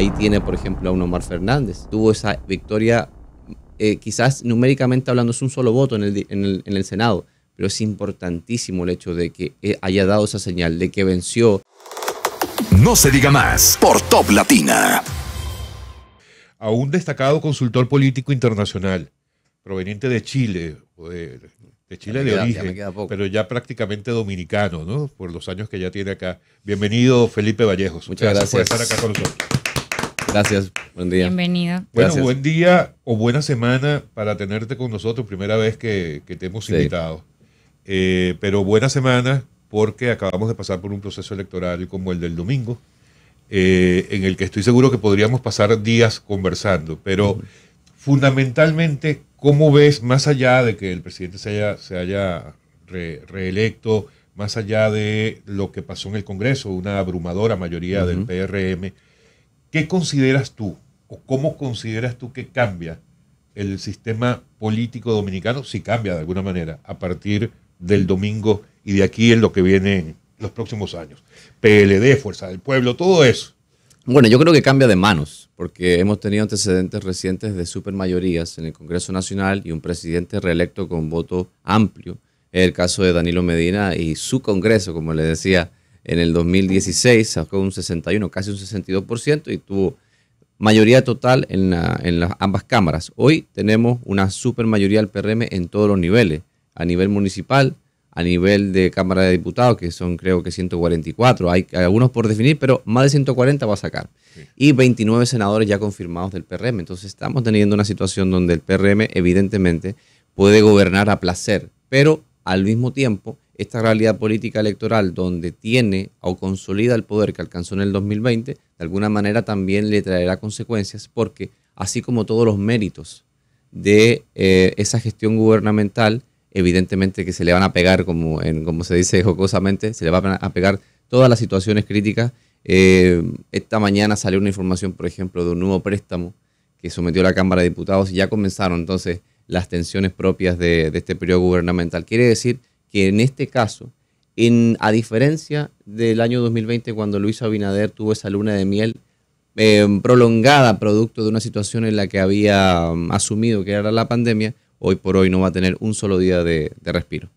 Ahí tiene, por ejemplo, a un Omar Fernández. Tuvo esa victoria, eh, quizás numéricamente hablando, es un solo voto en el, Senado, pero es importantísimo el hecho de que eh, haya dado esa señal, de que venció. No se diga más por Top Latina. A un destacado consultor político internacional, proveniente de Chile, de, Chile de origen, pero ya prácticamente dominicano, ¿no? Por los años que ya tiene acá. Bienvenido, Felipe Vallejos. Muchas gracias, gracias. por estar acá con nosotros. Gracias, buen día. Bienvenido. Bueno, buen día o buena semana para tenerte con nosotros, primera vez que, te hemos invitado. Eh, pero buena semana porque acabamos de pasar por un proceso electoral como el del domingo, eh, en el que estoy seguro que podríamos pasar días conversando, pero fundamentalmente, ¿cómo ves, más allá de que el presidente se haya, se haya reelecto, más allá de lo que pasó en el Congreso, una abrumadora mayoría del PRM, ¿Qué consideras tú o cómo consideras tú que cambia el sistema político dominicano, si cambia de alguna manera, a partir del domingo y de aquí en lo que viene en los próximos años? PLD, Fuerza del Pueblo, todo eso. Bueno, yo creo que cambia de manos, porque hemos tenido antecedentes recientes de supermayorías en el Congreso Nacional y un presidente reelecto con voto amplio. el caso de Danilo Medina y su Congreso, como le decía en el 2016 sacó un 61, casi un 62% y tuvo mayoría total en, las ambas cámaras. Hoy tenemos una super mayoría del PRM en todos los niveles, a nivel municipal, a nivel de Cámara de Diputados, que son creo que 144, hay, algunos por definir, pero más de 140 va a sacar. Y 29 senadores ya confirmados del PRM. Entonces estamos teniendo una situación donde el PRM evidentemente puede gobernar a placer, pero al mismo tiempo esta realidad política electoral donde tiene o consolida el poder que alcanzó en el 2020, de alguna manera también le traerá consecuencias porque así como todos los méritos de eh, esa gestión gubernamental, evidentemente que se le van a pegar, como, en, como se dice jocosamente, se le van a pegar todas las situaciones críticas. Eh, esta mañana salió una información, por ejemplo, de un nuevo préstamo que sometió la Cámara de Diputados y ya comenzaron entonces las tensiones propias de, de este periodo gubernamental. Quiere decir que en este caso, en, a diferencia del año 2020 cuando Luis Abinader tuvo esa luna de miel em, prolongada producto de una situación en la que había em, asumido que era la pandemia, hoy por hoy no va a tener un solo día de, respiro.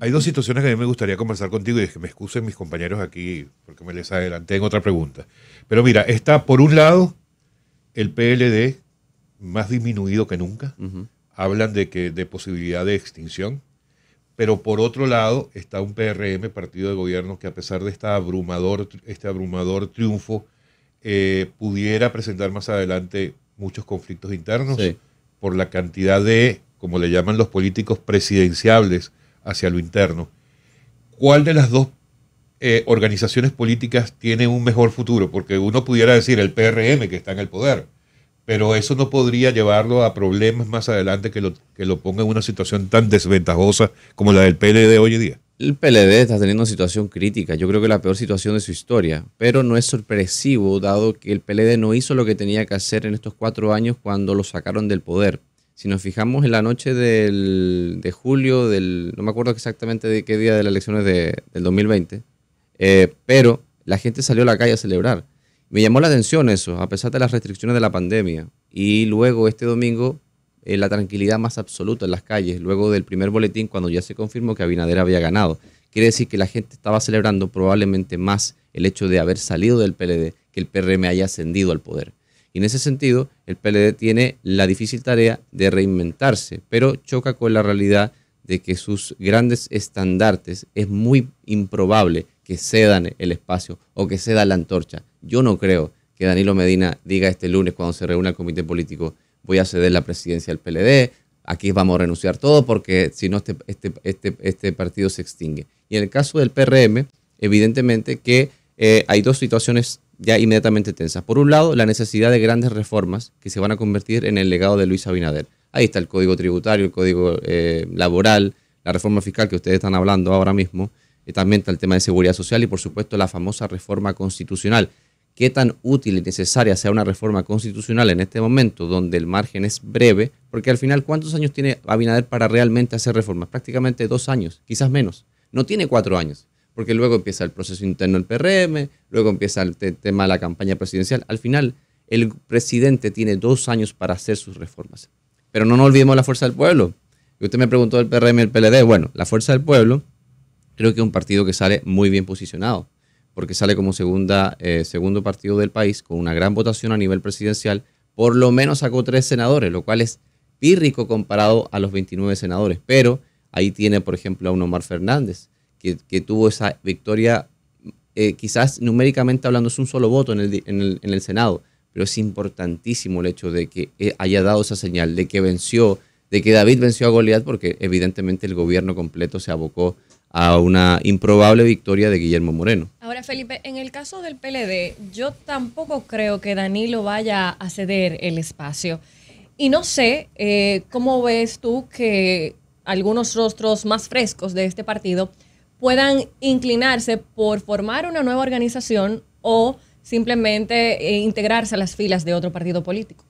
Hay dos situaciones que a mí me gustaría conversar contigo y es que me excusen mis compañeros aquí porque me les adelanté en otra pregunta. Pero mira, está por un lado el PLD más disminuido que nunca. Hablan de que de posibilidad de extinción. Pero por otro lado está un PRM, partido de gobierno, que a pesar de abrumador, este abrumador triunfo, eh, pudiera presentar más adelante muchos conflictos internos por la cantidad de, como le llaman los políticos, presidenciables hacia lo interno. ¿Cuál de las dos eh, organizaciones políticas tiene un mejor futuro? Porque uno pudiera decir el PRM que está en el poder pero eso no podría llevarlo a problemas más adelante que lo, que lo ponga en una situación tan desventajosa como la del PLD hoy en día. El PLD está teniendo una situación crítica, yo creo que la peor situación de su historia, pero no es sorpresivo dado que el PLD no hizo lo que tenía que hacer en estos cuatro años cuando lo sacaron del poder. Si nos fijamos en la noche del, de julio, del, no me acuerdo exactamente de qué día de las elecciones de, del 2020, eh, pero la gente salió a la calle a celebrar. Me llamó la atención eso, a pesar de las restricciones de la pandemia. Y luego este domingo, eh, la tranquilidad más absoluta en las calles, luego del primer boletín, cuando ya se confirmó que Abinader había ganado. Quiere decir que la gente estaba celebrando probablemente más el hecho de haber salido del PLD que el PRM haya ascendido al poder. Y en ese sentido, el PLD tiene la difícil tarea de reinventarse, pero choca con la realidad de que sus grandes estandartes es muy improbable que cedan el espacio o que ceda la antorcha. Yo no creo que Danilo Medina diga este lunes cuando se reúna el comité político, voy a ceder la presidencia al PLD, aquí vamos a renunciar todo porque si no este, este, este, este, partido se extingue. Y en el caso del PRM, evidentemente que eh, hay dos situaciones ya inmediatamente tensas. Por un lado, la necesidad de grandes reformas que se van a convertir en el legado de Luis Abinader. Ahí está el código tributario, el código eh, laboral, la reforma fiscal que ustedes están hablando ahora mismo. Eh, también está el tema de seguridad social y por supuesto la famosa reforma constitucional. ¿Qué tan útil y necesaria sea una reforma constitucional en este momento donde el margen es breve? Porque al final, ¿cuántos años tiene Abinader para realmente hacer reformas? Prácticamente dos años, quizás menos. No tiene cuatro años, porque luego empieza el proceso interno del PRM, luego empieza el tema de la campaña presidencial. Al final, el presidente tiene dos años para hacer sus reformas. Pero no nos olvidemos la fuerza del pueblo. Y usted me preguntó del PRM y el PLD. Bueno, la fuerza del pueblo creo que es un partido que sale muy bien posicionado, porque sale como segunda, eh, segundo partido del país con una gran votación a nivel presidencial, por lo menos sacó tres senadores, lo cual es pírrico comparado a los 29 senadores, pero ahí tiene, por ejemplo, a un Omar Fernández, que, tuvo esa victoria, eh, quizás numéricamente hablando es un solo voto en el, en el, en el Senado, pero es importantísimo el hecho de que eh, haya dado esa señal, de que venció, de que David venció a Goliat, porque evidentemente el gobierno completo se abocó a una improbable victoria de Guillermo Moreno. Ahora, Felipe, en el caso del PLD, yo tampoco creo que Danilo vaya a ceder el espacio. Y no sé eh, cómo ves tú que algunos rostros más frescos de este partido puedan inclinarse por formar una nueva organización o simplemente eh, integrarse a las filas de otro partido político.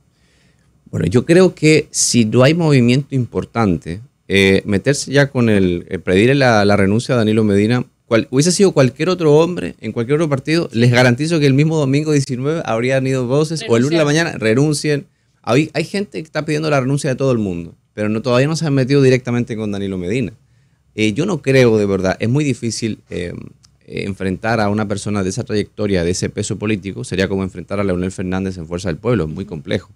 Bueno, yo creo que si no hay movimiento importante eh, meterse ya con el, pedir eh, pedirle la, renuncia a Danilo Medina, hubiese sido cualquier otro hombre en cualquier otro partido, les garantizo que el mismo domingo 19 habrían ido voces o el lunes de la mañana renuncien. Hay, hay, gente que está pidiendo la renuncia de todo el mundo, pero todavía no se han metido directamente con Danilo Medina. Eh, yo no creo de verdad, es muy difícil eh, enfrentar a una persona de esa trayectoria, de ese peso político, sería como enfrentar a Leonel Fernández en Fuerza del Pueblo, es muy complejo.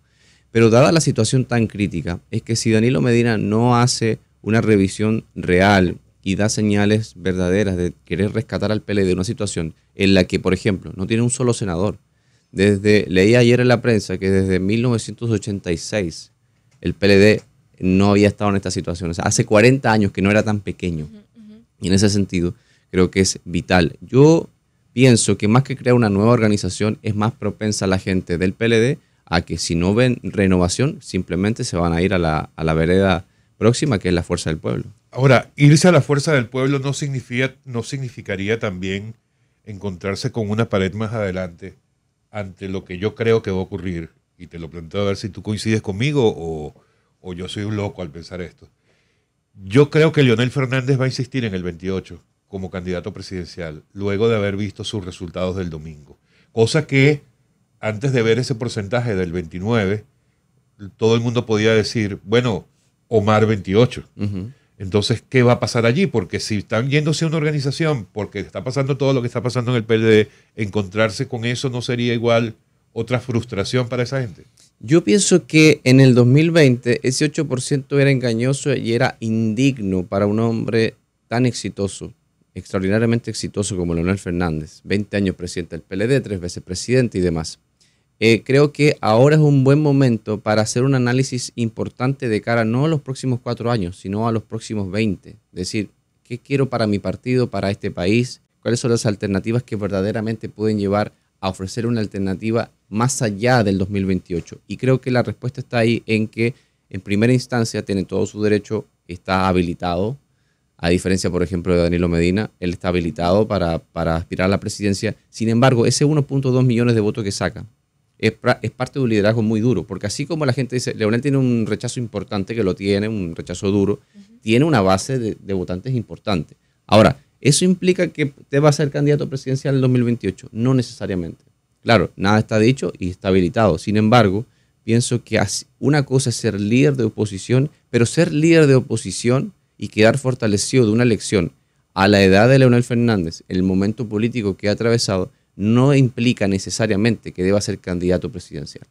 Pero dada la situación tan crítica, es que si Danilo Medina no hace una revisión real y da señales verdaderas de querer rescatar al PLD de una situación en la que, por ejemplo, no tiene un solo senador. Desde, leí ayer en la prensa que desde 1986 el PLD no había estado en esta situación. hace 40 años que no era tan pequeño. Y en ese sentido creo que es vital. Yo pienso que más que crear una nueva organización es más propensa la gente del PLD a que si no ven renovación, simplemente se van a ir a la, vereda próxima, que es la fuerza del pueblo. Ahora, irse a la fuerza del pueblo no, significa, no significaría también encontrarse con una pared más adelante ante lo que yo creo que va a ocurrir. Y te lo planteo a ver si tú coincides conmigo o, o yo soy un loco al pensar esto. Yo creo que Leonel Fernández va a insistir en el 28 como candidato presidencial, luego de haber visto sus resultados del domingo. Cosa que antes de ver ese porcentaje del 29, todo el mundo podía decir, bueno, Omar 28. Entonces, ¿qué va a pasar allí? Porque si están yéndose a una organización, porque está pasando todo lo que está pasando en el PLD, encontrarse con eso no sería igual otra frustración para esa gente. Yo pienso que en el 2020 ese 8% era engañoso y era indigno para un hombre tan exitoso, extraordinariamente exitoso como Leonel Fernández, 20 años presidente del PLD, tres veces presidente y demás. Eh, creo que ahora es un buen momento para hacer un análisis importante de cara no a los próximos cuatro años, sino a los próximos 20. Es decir, ¿qué quiero para mi partido, para este país? ¿Cuáles son las alternativas que verdaderamente pueden llevar a ofrecer una alternativa más allá del 2028? Y creo que la respuesta está ahí en que en primera instancia tiene todo su derecho, está habilitado, a diferencia, por ejemplo, de Danilo Medina, él está habilitado para aspirar a la presidencia. Sin embargo, ese 1.2 millones de votos que saca, es, parte de un liderazgo muy duro, porque así como la gente dice, Leonel tiene un rechazo importante que lo tiene, un rechazo duro, tiene una base de, votantes importante. Ahora, ¿eso implica que te va a ser candidato presidencial en el 2028? No necesariamente. Claro, nada está dicho y está habilitado. Sin embargo, pienso que una cosa es ser líder de oposición, pero ser líder de oposición y quedar fortalecido de una elección a la edad de Leonel Fernández, el momento político que ha atravesado, no implica necesariamente que deba ser candidato presidencial.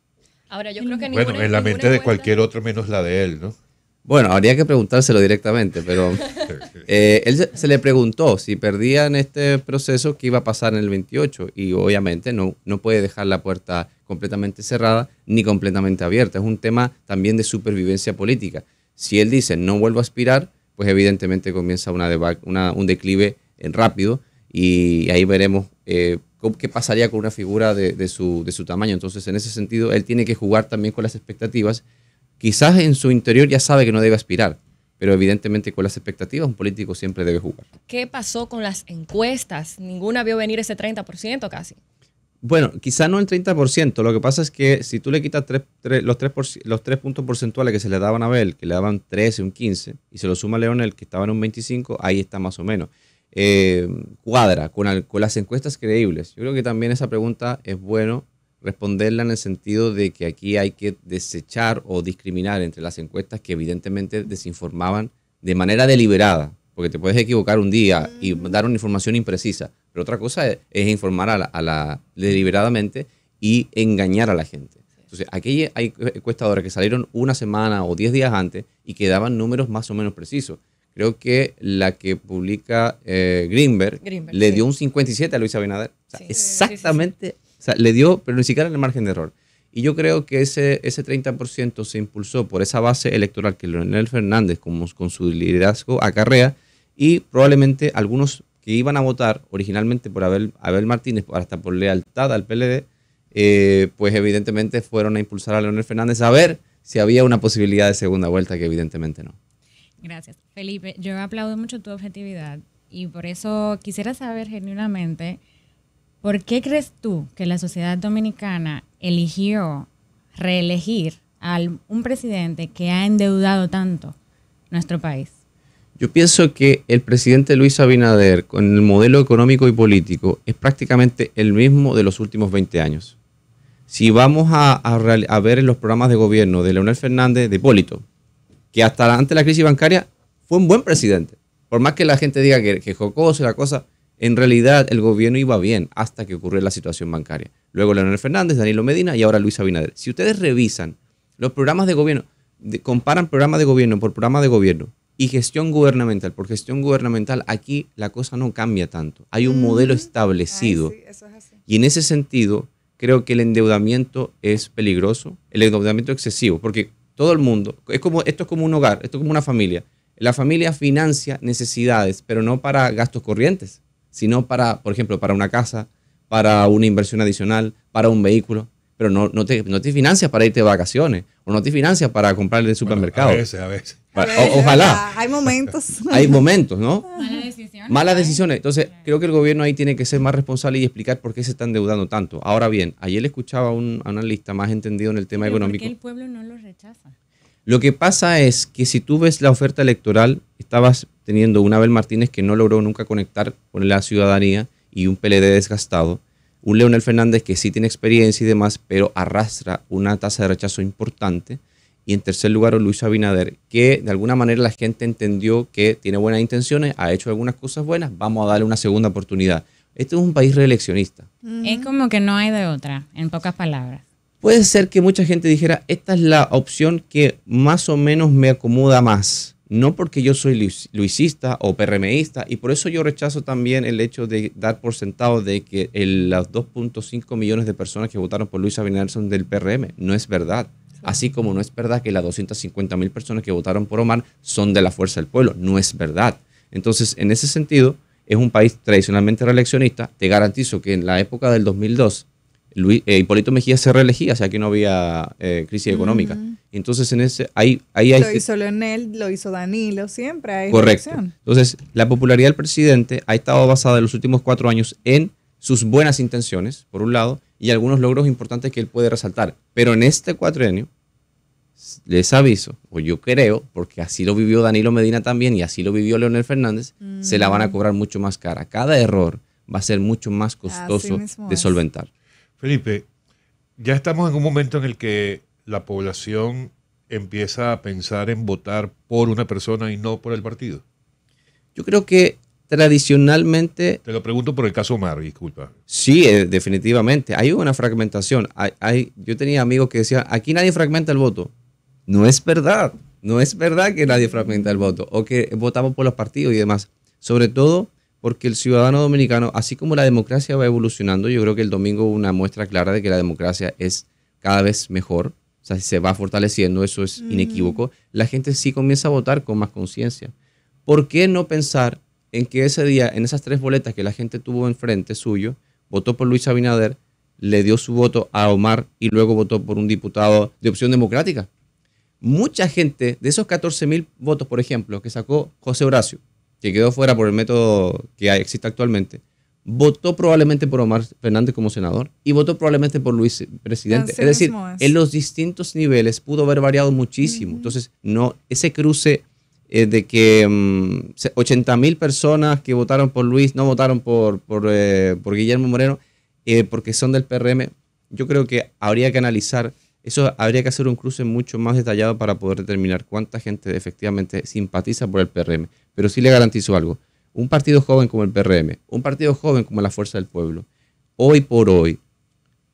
Ahora, yo creo que Bueno, en la mente de cualquier otro menos la de él, ¿no? Bueno, habría que preguntárselo directamente, pero eh, él se, le preguntó si perdía en este proceso, qué iba a pasar en el 28, y obviamente no, no puede dejar la puerta completamente cerrada ni completamente abierta. Es un tema también de supervivencia política. Si él dice no vuelvo a aspirar, pues evidentemente comienza una, una un declive eh, rápido y ahí veremos eh, qué pasaría con una figura de, su, tamaño. Entonces, en ese sentido, él tiene que jugar también con las expectativas. Quizás en su interior ya sabe que no debe aspirar, pero evidentemente con las expectativas un político siempre debe jugar. ¿Qué pasó con las encuestas? Ninguna vio venir ese 30% casi. Bueno, quizás no el 30%. Lo que pasa es que si tú le quitas los, tres puntos porcentuales que se le daban a Abel, que le daban 13, un 15, y se lo suma a Leonel, que estaba en un 25, ahí está más o menos. Eh, cuadra con, las encuestas creíbles? Yo creo que también esa pregunta es bueno responderla en el sentido de que aquí hay que desechar o discriminar entre las encuestas que evidentemente desinformaban de manera deliberada, porque te puedes equivocar un día y mm. dar una información imprecisa, pero otra cosa es, informar a la, deliberadamente y engañar a la gente. Entonces, aquí hay encuestadoras que salieron una semana o diez días antes y que daban números más o menos precisos creo que la que publica eh, Greenberg, le dio un 57 a Luis Abinader. exactamente, o sea, le dio, pero ni siquiera en el margen de error. Y yo creo que ese, ese 30% se impulsó por esa base electoral que Leonel Fernández como, con su liderazgo acarrea y probablemente algunos que iban a votar originalmente por Abel, Abel Martínez, hasta por lealtad al PLD, eh, pues evidentemente fueron a impulsar a Leonel Fernández a ver si había una posibilidad de segunda vuelta, que evidentemente no. Gracias. Felipe, yo aplaudo mucho tu objetividad y por eso quisiera saber genuinamente, ¿por qué crees tú que la sociedad dominicana eligió reelegir a un presidente que ha endeudado tanto nuestro país? Yo pienso que el presidente Luis Abinader, con el modelo económico y político, es prácticamente el mismo de los últimos 20 años. Si vamos a, ver en los programas de gobierno de Leonel Fernández, de Hipólito, que hasta antes de la crisis bancaria fue un buen presidente. Por más que la gente diga que, que jocoso la cosa, en realidad el gobierno iba bien hasta que ocurrió la situación bancaria. Luego Leonel Fernández, Danilo Medina y ahora Luis Abinader. Si ustedes revisan los programas de gobierno, comparan programas de gobierno por programa de gobierno y gestión gubernamental por gestión gubernamental, aquí la cosa no cambia tanto. Hay un modelo mm, establecido. Y en ese sentido, creo que el endeudamiento es peligroso, el endeudamiento excesivo, porque todo el mundo. Es como, esto es como un hogar, esto es como una familia. La familia financia necesidades, pero no para gastos corrientes, sino para, por ejemplo, para una casa, para una inversión adicional, para un vehículo pero no, no, te, no te financias para irte de vacaciones o no te financias para comprar el supermercado. a veces, a veces. ojalá. Hay momentos. hay momentos, ¿no? Malas decisiones. Malas ¿eh? decisiones. Entonces, creo que el gobierno ahí tiene que ser más responsable y explicar por qué se están deudando tanto. Ahora bien, ayer escuchaba a un analista más entendido en el tema económico. ¿Por qué el pueblo no lo rechaza? Lo que pasa es que si tú ves la oferta electoral, estabas teniendo un Abel Martínez que no logró nunca conectar con la ciudadanía y un PLD desgastado un Leonel Fernández que sí tiene experiencia y demás, pero arrastra una tasa de rechazo importante. Y en tercer lugar, Luis Abinader, que de alguna manera la gente entendió que tiene buenas intenciones, ha hecho algunas cosas buenas, vamos a darle una segunda oportunidad. Este es un país reeleccionista. Es como que no hay de otra, en pocas palabras. Puede ser que mucha gente dijera, esta es la opción que más o menos me acomoda más no porque yo soy luisista o PRMista, y por eso yo rechazo también el hecho de dar por sentado de que las 2.5 millones de personas que votaron por Luis Abinader son del PRM. No es verdad. Así como no es verdad que las 250 mil personas que votaron por Omar son de la fuerza del pueblo. No es verdad. Entonces, en ese sentido, es un país tradicionalmente reeleccionista. Te garantizo que en la época del 2002 eh, Hipólito Mejía se reelegía, o sea que no había eh, crisis mm. económica. Entonces, en ese, ahí, ahí hay... Lo hizo Leonel, lo hizo Danilo, siempre hay Correcto. Entonces, la popularidad del presidente ha estado basada en los últimos cuatro años en sus buenas intenciones, por un lado, y algunos logros importantes que él puede resaltar. Pero en este cuatrienio, les aviso, o yo creo, porque así lo vivió Danilo Medina también y así lo vivió Leonel Fernández, se la van a mm. cobrar mucho más cara. Cada error va a ser mucho más costoso de solventar. Felipe, ya estamos en un momento en el que la población empieza a pensar en votar por una persona y no por el partido. Yo creo que tradicionalmente... Te lo pregunto por el caso Omar, disculpa. Sí, eh, definitivamente. Hay una fragmentación. yo tenía amigos que decían, aquí nadie fragmenta el voto. No es verdad. No es verdad que nadie fragmenta el voto o que votamos por los partidos y demás. Sobre todo porque el ciudadano dominicano, así como la democracia va evolucionando, yo creo que el domingo una muestra clara de que la democracia es cada vez mejor, o sea, se va fortaleciendo, eso es mm. inequívoco, la gente sí comienza a votar con más conciencia. ¿Por qué no pensar en que ese día, en esas tres boletas que la gente tuvo enfrente suyo, votó por Luis Abinader, le dio su voto a Omar y luego votó por un diputado de opción democrática? Mucha gente, de esos 14.000 votos, por ejemplo, que sacó José Horacio, que quedó fuera por el método que existe actualmente, votó probablemente por Omar Fernández como senador y votó probablemente por Luis presidente. es decir, en los distintos niveles pudo haber variado muchísimo. Entonces, no ese cruce eh, de que 80.000 mm, mil personas que votaron por Luis no votaron por, por, eh, Guillermo Moreno eh, porque son del PRM, yo creo que habría que analizar eso habría que hacer un cruce mucho más detallado para poder determinar cuánta gente efectivamente simpatiza por el PRM. Pero sí le garantizo algo. Un partido joven como el PRM, un partido joven como la Fuerza del Pueblo, hoy por hoy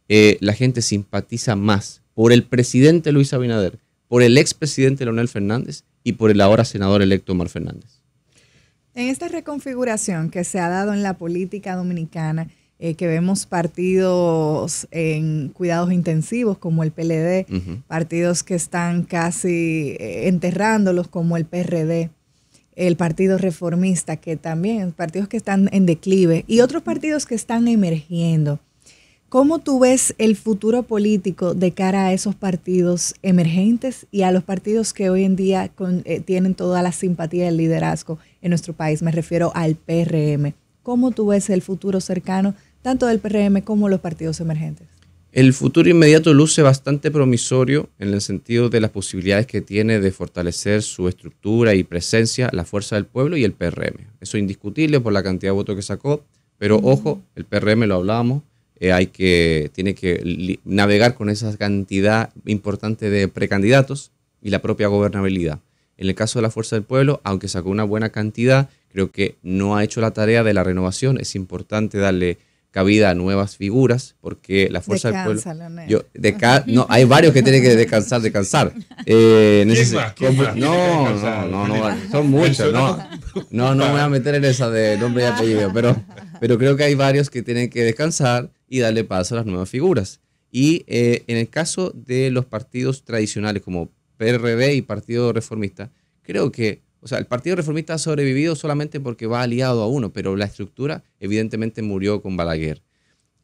eh, la gente simpatiza más por el presidente Luis Abinader, por el expresidente Leonel Fernández y por el ahora senador electo Omar Fernández. En esta reconfiguración que se ha dado en la política dominicana, eh, que vemos partidos en cuidados intensivos como el PLD, partidos que están casi eh, enterrándolos como el PRD, el Partido Reformista, que también, partidos que están en declive y otros partidos que están emergiendo. ¿Cómo tú ves el futuro político de cara a esos partidos emergentes y a los partidos que hoy en día eh, tienen toda la simpatía del liderazgo en nuestro país? Me refiero al PRM. ¿Cómo tú ves el futuro cercano tanto del PRM como los partidos emergentes? El futuro inmediato luce bastante promisorio en el sentido de las posibilidades que tiene de fortalecer su estructura y presencia, la fuerza del pueblo y el PRM. Eso es indiscutible por la cantidad de votos que sacó, pero ojo, el PRM lo hablábamos, eh, hay que, tiene que navegar con esa cantidad importante de precandidatos y la propia gobernabilidad. En el caso de la Fuerza del Pueblo, aunque sacó una buena cantidad, creo que no ha hecho la tarea de la renovación. Es importante darle cabida nuevas figuras, porque la fuerza del pueblo. no, hay varios que tienen que descansar, descansar. Eh, no, no, no, no, son muchos. No, no, no me voy a meter en esa de nombre y apellido, pero, pero creo que hay varios que tienen que descansar y darle paso a las nuevas figuras. Y eh, en el caso de los partidos tradicionales como PRB y Partido Reformista, creo que o sea, el Partido Reformista ha sobrevivido solamente porque va aliado a uno, pero la estructura evidentemente murió con Balaguer.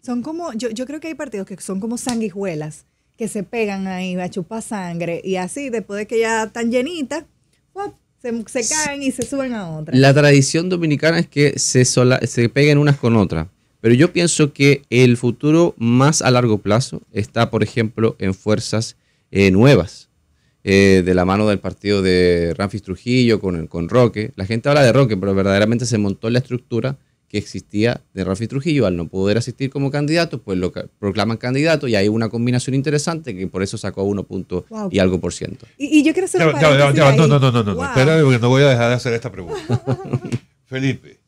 Son como, yo, creo que hay partidos que son como sanguijuelas, que se pegan ahí a chupar sangre y así, después de que ya están llenitas, Se, caen y se suben a otra. La tradición dominicana es que se, se peguen unas con otras. Pero yo pienso que el futuro más a largo plazo está, por ejemplo, en fuerzas eh, nuevas. Eh, de la mano del partido de Ramfis Trujillo con, con Roque. La gente habla de Roque, pero verdaderamente se montó la estructura que existía de Ramfis Trujillo. Al no poder asistir como candidato, pues lo proclaman candidato y hay una combinación interesante que por eso sacó 1 punto y algo por ciento. Y, yo quiero hacer No, no, no, no, no, no voy a dejar de hacer esta pregunta. Felipe.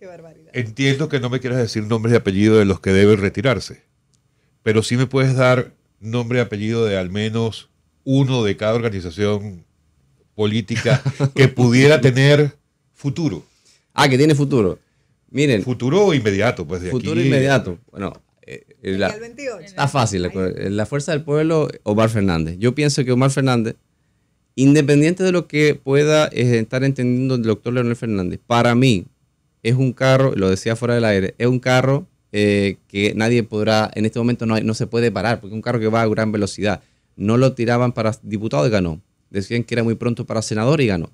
Qué barbaridad. Entiendo que no me quieras decir nombres y apellido de los que deben retirarse, pero sí me puedes dar nombre y apellido de al menos uno de cada organización política que pudiera tener futuro. Ah, que tiene futuro. Miren. Futuro inmediato, pues de Futuro inmediato. Bueno, eh, eh, está fácil. Eh, la, fuerza del pueblo, Omar Fernández. Yo pienso que Omar Fernández, independiente de lo que pueda estar entendiendo el doctor Leonel Fernández, para mí es un carro, lo decía fuera del aire, es un carro que nadie podrá, en este momento no, no se puede parar, porque es un carro que va a gran velocidad. No lo tiraban para diputado y ganó. Decían que era muy pronto para senador y ganó.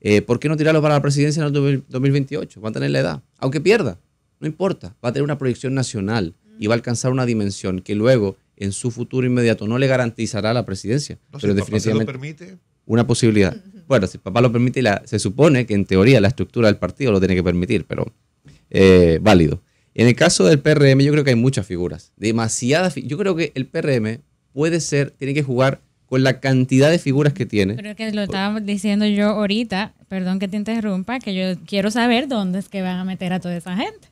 Eh, ¿Por qué no tirarlo para la presidencia en el 2028? Va a tener la edad. Aunque pierda, no importa. Va a tener una proyección nacional y va a alcanzar una dimensión que luego en su futuro inmediato no le garantizará la presidencia. pero definitivamente papá lo permite. Una posibilidad. Bueno, si papá lo permite, se supone que en teoría la estructura del partido lo tiene que permitir, pero eh, válido. En el caso del PRM, yo creo que hay muchas figuras. Demasiadas. Yo creo que el PRM puede ser, tiene que jugar con la cantidad de figuras que tiene. Pero es que lo estaba diciendo yo ahorita, perdón que te interrumpa, que yo quiero saber dónde es que van a meter a toda esa gente.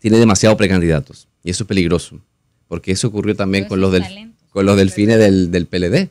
Tiene demasiados precandidatos y eso es peligroso, porque eso ocurrió también con los, del, con los, delfines del, del, PLD,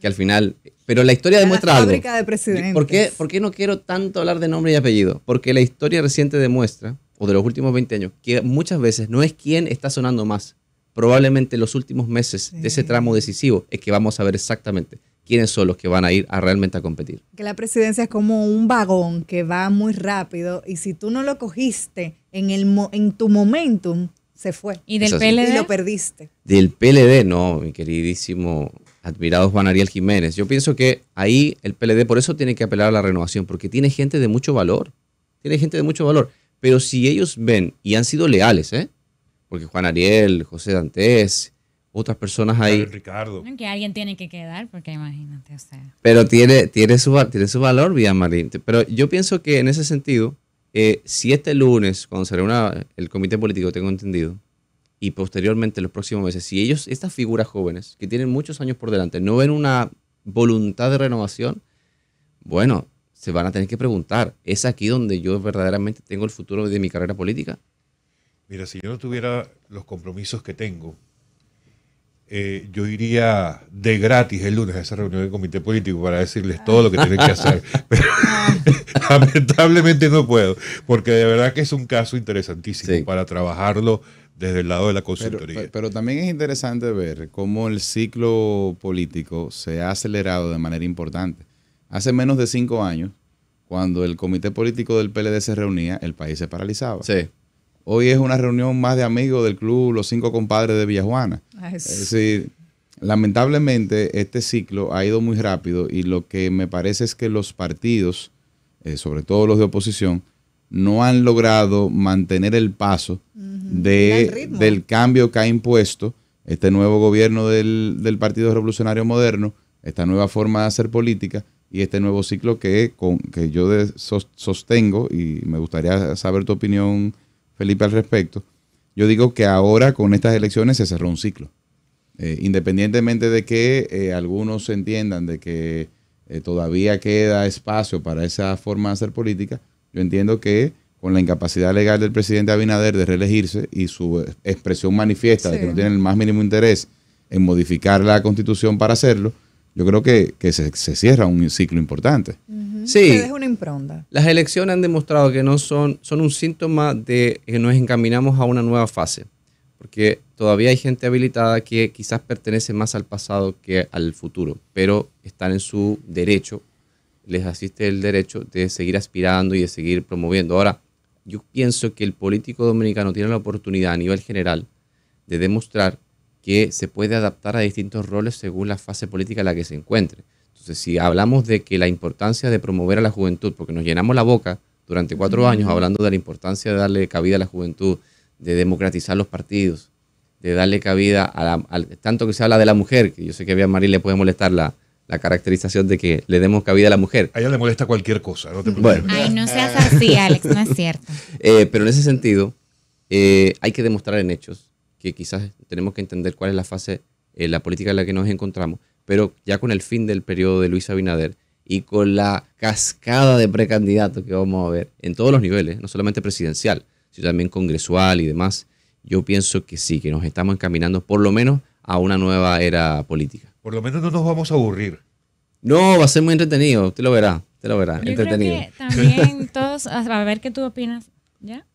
que al final... Pero la historia demuestra algo. De ¿Por, qué, ¿Por qué no quiero tanto hablar de nombre y apellido? Porque la historia reciente demuestra, o de los últimos 20 años, que muchas veces no es quién está sonando más, probablemente los últimos meses de ese tramo decisivo es que vamos a ver exactamente quiénes son los que van a ir realmente a competir. Que la presidencia es como un vagón que va muy rápido y si tú no lo cogiste en, el, en tu momentum, se fue. ¿Y del PLD? lo perdiste. Del PLD, no, mi queridísimo admirado Juan Ariel Jiménez. Yo pienso que ahí el PLD por eso tiene que apelar a la renovación, porque tiene gente de mucho valor. Tiene gente de mucho valor. Pero si ellos ven y han sido leales, ¿eh? porque Juan Ariel, José Dantes, otras personas ahí. Ricardo. Que alguien tiene que quedar, porque imagínate, usted. Pero tiene, tiene, su, tiene su valor, Vía Pero yo pienso que en ese sentido, eh, si este lunes, cuando se reúna el comité político, tengo entendido, y posteriormente los próximos meses, si ellos, estas figuras jóvenes, que tienen muchos años por delante, no ven una voluntad de renovación, bueno, se van a tener que preguntar, ¿es aquí donde yo verdaderamente tengo el futuro de mi carrera política? Mira, si yo no tuviera los compromisos que tengo, eh, yo iría de gratis el lunes a esa reunión del comité político para decirles todo lo que tienen que hacer. Pero lamentablemente no puedo, porque de verdad que es un caso interesantísimo para trabajarlo desde el lado de la consultoría. Pero, pero, también es interesante ver cómo el ciclo político se ha acelerado de manera importante. Hace menos de cinco años, cuando el comité político del PLD se reunía, el país se paralizaba. Sí. Hoy es una reunión más de amigos del club Los Cinco Compadres de Villajuana. Es decir, lamentablemente este ciclo ha ido muy rápido y lo que me parece es que los partidos, eh, sobre todo los de oposición, no han logrado mantener el paso de, del cambio que ha impuesto este nuevo gobierno del, Partido Revolucionario Moderno, esta nueva forma de hacer política y este nuevo ciclo que, que yo sostengo y me gustaría saber tu opinión Felipe, al respecto, yo digo que ahora con estas elecciones se cerró un ciclo. Eh, independientemente de que eh, algunos entiendan de que eh, todavía queda espacio para esa forma de hacer política, yo entiendo que con la incapacidad legal del presidente Abinader de reelegirse y su expresión manifiesta de que no tiene el más mínimo interés en modificar la constitución para hacerlo, yo creo que, se, cierra un ciclo importante. Sí. una Las elecciones han demostrado que no son, son un síntoma de que nos encaminamos a una nueva fase, porque todavía hay gente habilitada que quizás pertenece más al pasado que al futuro, pero están en su derecho, les asiste el derecho de seguir aspirando y de seguir promoviendo. Ahora, yo pienso que el político dominicano tiene la oportunidad a nivel general de demostrar que se puede adaptar a distintos roles según la fase política en la que se encuentre. Entonces, si hablamos de que la importancia de promover a la juventud, porque nos llenamos la boca durante cuatro años hablando de la importancia de darle cabida a la juventud, de democratizar los partidos, de darle cabida a la, tanto que se habla de la mujer, que yo sé que a María le puede molestar la, caracterización de que le demos cabida a la mujer. A ella le molesta cualquier cosa, no te preocupes. Ay, no seas así, Alex, no es cierto. Eh, pero en ese sentido, eh, hay que demostrar en hechos que quizás tenemos que entender cuál es la fase, eh, la política en la que nos encontramos, pero ya con el fin del periodo de Luis Abinader y con la cascada de precandidatos que vamos a ver en todos los niveles, no solamente presidencial, sino también congresual y demás, yo pienso que sí, que nos estamos encaminando por lo menos a una nueva era política. Por lo menos no nos vamos a aburrir. No, va a ser muy entretenido, usted lo verá, te lo verá, entretenido. también todos, a ver qué tú opinas, ¿ya?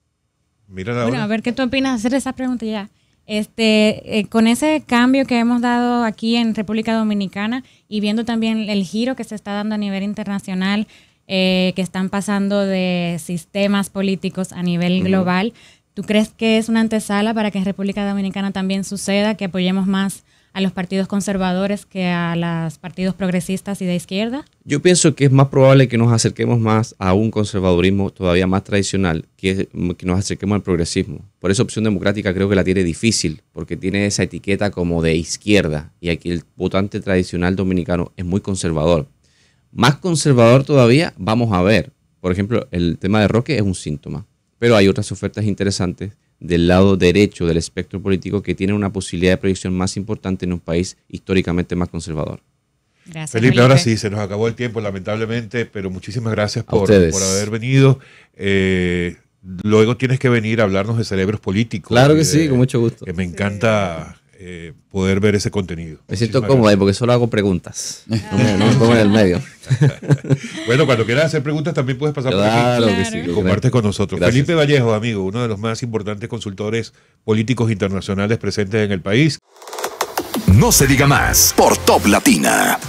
Mira a ver qué tú opinas hacer esa pregunta ya. Este, eh, con ese cambio que hemos dado aquí en República Dominicana y viendo también el giro que se está dando a nivel internacional, eh, que están pasando de sistemas políticos a nivel global, ¿tú crees que es una antesala para que en República Dominicana también suceda, que apoyemos más a los partidos conservadores que a los partidos progresistas y de izquierda? Yo pienso que es más probable que nos acerquemos más a un conservadurismo todavía más tradicional que, mm, que nos acerquemos al progresismo. Por eso opción democrática creo que la tiene difícil, porque tiene esa etiqueta como de izquierda y aquí el votante tradicional dominicano es muy conservador. Más conservador todavía vamos a ver. Por ejemplo, el tema de Roque es un síntoma, pero hay otras ofertas interesantes del lado derecho del espectro político que tiene una posibilidad de proyección más importante en un país históricamente más conservador. Gracias, Felipe, ahora sí, se nos acabó el tiempo, lamentablemente, pero muchísimas gracias por, por haber venido. Eh, luego tienes que venir a hablarnos de cerebros políticos. Claro que sí, con mucho gusto. Que me encanta eh, poder ver ese contenido. Me siento cómodo porque solo hago preguntas. No, me, pongo en el medio. bueno, cuando quieras hacer preguntas también puedes pasar por aquí y compartes con nosotros. Felipe Vallejo, amigo, uno de los más importantes consultores políticos internacionales presentes en el país. No se diga más por Top Latina.